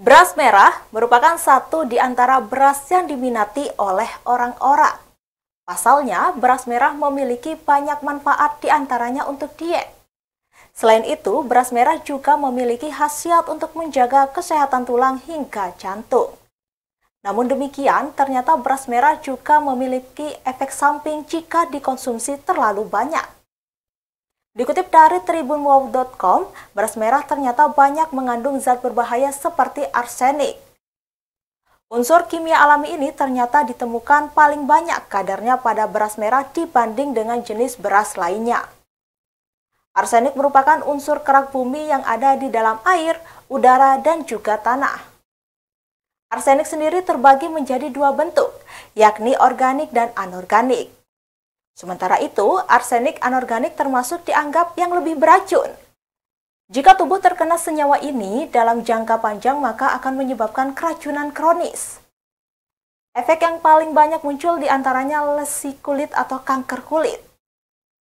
Beras merah merupakan satu di antara beras yang diminati oleh orang-orang. Pasalnya, beras merah memiliki banyak manfaat di antaranya untuk diet. Selain itu, beras merah juga memiliki khasiat untuk menjaga kesehatan tulang hingga jantung. Namun demikian, ternyata beras merah juga memiliki efek samping jika dikonsumsi terlalu banyak. Dikutip dari tribunwow.com, beras merah ternyata banyak mengandung zat berbahaya seperti arsenik. Unsur kimia alami ini ternyata ditemukan paling banyak kadarnya pada beras merah dibanding dengan jenis beras lainnya. Arsenik merupakan unsur kerak bumi yang ada di dalam air, udara, dan juga tanah. Arsenik sendiri terbagi menjadi dua bentuk, yakni organik dan anorganik. Sementara itu, arsenik anorganik termasuk dianggap yang lebih beracun. Jika tubuh terkena senyawa ini dalam jangka panjang maka akan menyebabkan keracunan kronis. Efek yang paling banyak muncul diantaranya lesi kulit atau kanker kulit.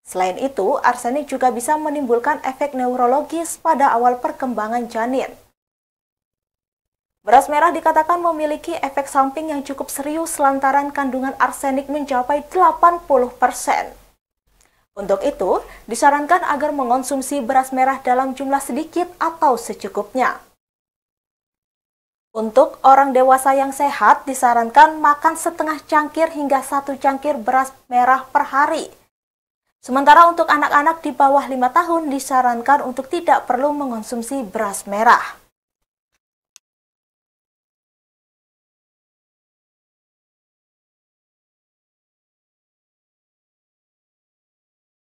Selain itu, arsenik juga bisa menimbulkan efek neurologis pada awal perkembangan janin. Beras merah dikatakan memiliki efek samping yang cukup serius lantaran kandungan arsenik mencapai 80%. Untuk itu, disarankan agar mengonsumsi beras merah dalam jumlah sedikit atau secukupnya. Untuk orang dewasa yang sehat, disarankan makan setengah cangkir hingga satu cangkir beras merah per hari. Sementara untuk anak-anak di bawah 5 tahun disarankan untuk tidak perlu mengonsumsi beras merah.